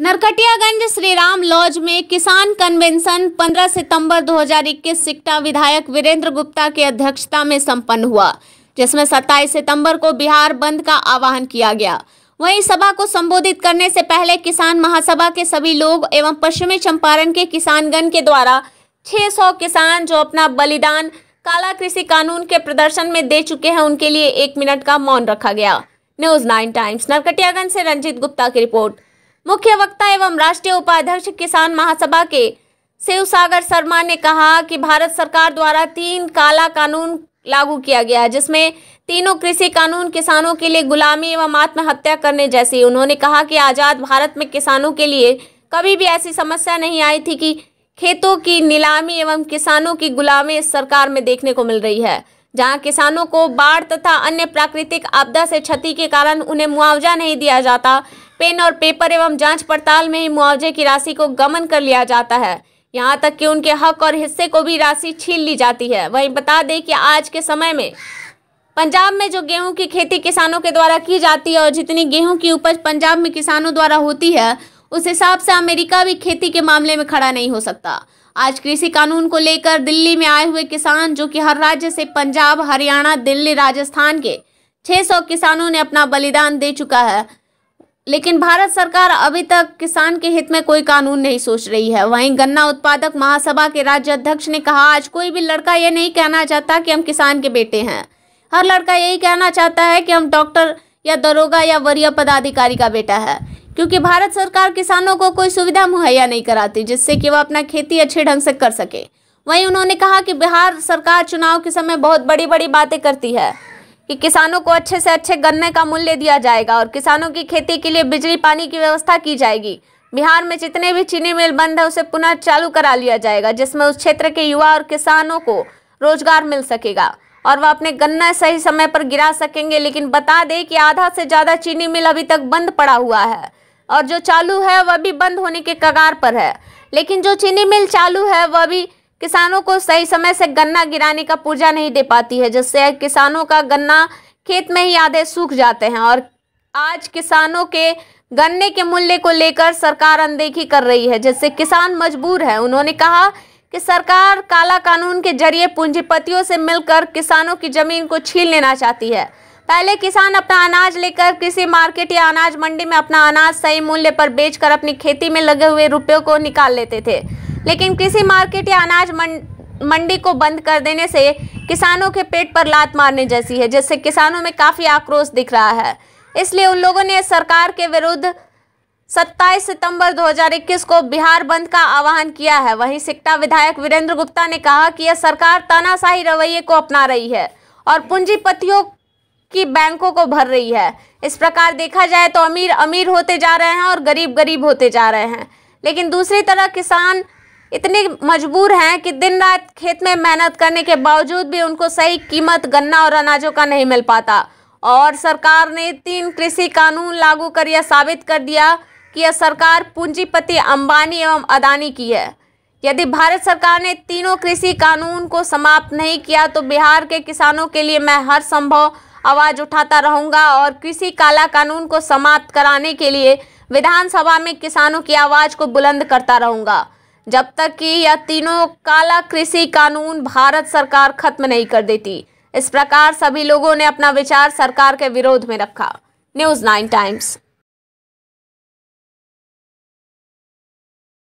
Narkatiaganj Shri Ram laws में किसान convention 15 सितंबर 2021 सिक्टा विधायक वीरेंद्र गुप्ता के अध्यक्षता में संपन्न हुआ जिसमें 27 सितंबर को बिहार बंद का आह्वान किया गया वहीं सभा को संबोधित करने से पहले किसान महासभा के सभी लोग एवं पश्चिमी चंपारण के किसानगण के द्वारा 600 किसान जो अपना बलिदान काला कृषि कानून के प्रदर्शन में दे चुके हैं उनके लिए एक मिनट का मौन रखा गया न्यूज नाइन टाइम्स नरकटियागंज से रंजीत गुप्ता की रिपोर्ट मुख्य वक्ता एवं राष्ट्रीय उपाध्यक्ष किसान महासभा के शिव सागर शर्मा ने कहा कि भारत सरकार द्वारा तीन काला कानून लागू किया गया है जिसमें तीनों कृषि कानून किसानों के लिए गुलामी एवं आत्महत्या करने जैसी उन्होंने कहा कि आज़ाद भारत में किसानों के लिए कभी भी ऐसी समस्या नहीं आई थी कि खेतों की नीलामी एवं किसानों की गुलामी इस सरकार में देखने को मिल रही है जहां किसानों को बाढ़ तथा अन्य प्राकृतिक आपदा से क्षति के कारण उन्हें मुआवजा नहीं दिया जाता पेन और पेपर एवं जांच पड़ताल में ही मुआवजे की राशि को गमन कर लिया जाता है यहां तक कि उनके हक और हिस्से को भी राशि छीन ली जाती है वहीं बता दें कि आज के समय में पंजाब में जो गेहूं की खेती किसानों के द्वारा की जाती है और जितनी गेहूं की उपज पंजाब में किसानों द्वारा होती है उस हिसाब से अमेरिका भी खेती के मामले में खड़ा नहीं हो सकता आज कृषि कानून को लेकर दिल्ली में आए हुए किसान जो कि हर राज्य से पंजाब हरियाणा दिल्ली राजस्थान के 600 किसानों ने अपना बलिदान दे चुका है लेकिन भारत सरकार अभी तक किसान के हित में कोई कानून नहीं सोच रही है वहीं गन्ना उत्पादक महासभा के राज्य अध्यक्ष ने कहा आज कोई भी लड़का यह नहीं कहना चाहता कि हम किसान के बेटे हैं हर लड़का यही कहना चाहता है कि हम डॉक्टर या दरोगा या वरीय पदाधिकारी का बेटा है क्योंकि भारत सरकार किसानों को कोई सुविधा मुहैया नहीं कराती जिससे कि वह अपना खेती अच्छे ढंग से कर सके वहीं उन्होंने कहा कि बिहार सरकार चुनाव के समय बहुत बड़ी बड़ी बातें करती है कि किसानों को अच्छे से अच्छे गन्ने का मूल्य दिया जाएगा और किसानों की खेती के लिए बिजली पानी की व्यवस्था की जाएगी बिहार में जितने भी चीनी मिल बंद है उसे पुनः चालू करा लिया जाएगा जिसमें उस क्षेत्र के युवा और किसानों को रोजगार मिल सकेगा और वह अपने गन्ना सही समय पर गिरा सकेंगे लेकिन बता दें कि आधा से ज़्यादा चीनी मिल अभी तक बंद पड़ा हुआ है और जो चालू है वह भी बंद होने के कगार पर है लेकिन जो चीनी मिल चालू है वह भी किसानों को सही समय से गन्ना गिराने का पुर्जा नहीं दे पाती है जिससे किसानों का गन्ना खेत में ही आधे सूख जाते हैं और आज किसानों के गन्ने के मूल्य को लेकर सरकार अनदेखी कर रही है जिससे किसान मजबूर है उन्होंने कहा कि सरकार काला कानून के जरिए पूंजीपतियों से मिलकर किसानों की जमीन को छीन लेना चाहती है पहले किसान अपना अनाज लेकर कृषि मार्केट या अनाज मंडी में अपना अनाज सही मूल्य पर बेचकर अपनी खेती में लगे हुए रुपयों को निकाल लेते थे लेकिन कृषि मार्केट या अनाज मंडी को बंद कर देने से किसानों के पेट पर लात मारने जैसी है जिससे किसानों में काफ़ी आक्रोश दिख रहा है इसलिए उन लोगों ने सरकार के विरुद्ध 27 सितंबर 2021 को बिहार बंद का आह्वान किया है वहीं सिक्टा विधायक वीरेंद्र गुप्ता ने कहा कि यह सरकार तानाशाही रवैये को अपना रही है और पूंजीपतियों की बैंकों को भर रही है इस प्रकार देखा जाए तो अमीर अमीर होते जा रहे हैं और गरीब गरीब होते जा रहे हैं लेकिन दूसरी तरह किसान इतने मजबूर हैं कि दिन रात खेत में मेहनत करने के बावजूद भी उनको सही कीमत गन्ना और अनाजों का नहीं मिल पाता और सरकार ने तीन कृषि कानून लागू कर यह साबित कर दिया कि यह सरकार पूंजीपति अंबानी एवं अदानी की है यदि भारत सरकार ने तीनों कृषि कानून को समाप्त नहीं किया तो बिहार के किसानों के लिए मैं हर संभव आवाज उठाता रहूंगा और कृषि काला कानून को समाप्त कराने के लिए विधानसभा में किसानों की आवाज को बुलंद करता रहूंगा जब तक कि यह तीनों काला कृषि कानून भारत सरकार खत्म नहीं कर देती इस प्रकार सभी लोगों ने अपना विचार सरकार के विरोध में रखा न्यूज नाइन टाइम्स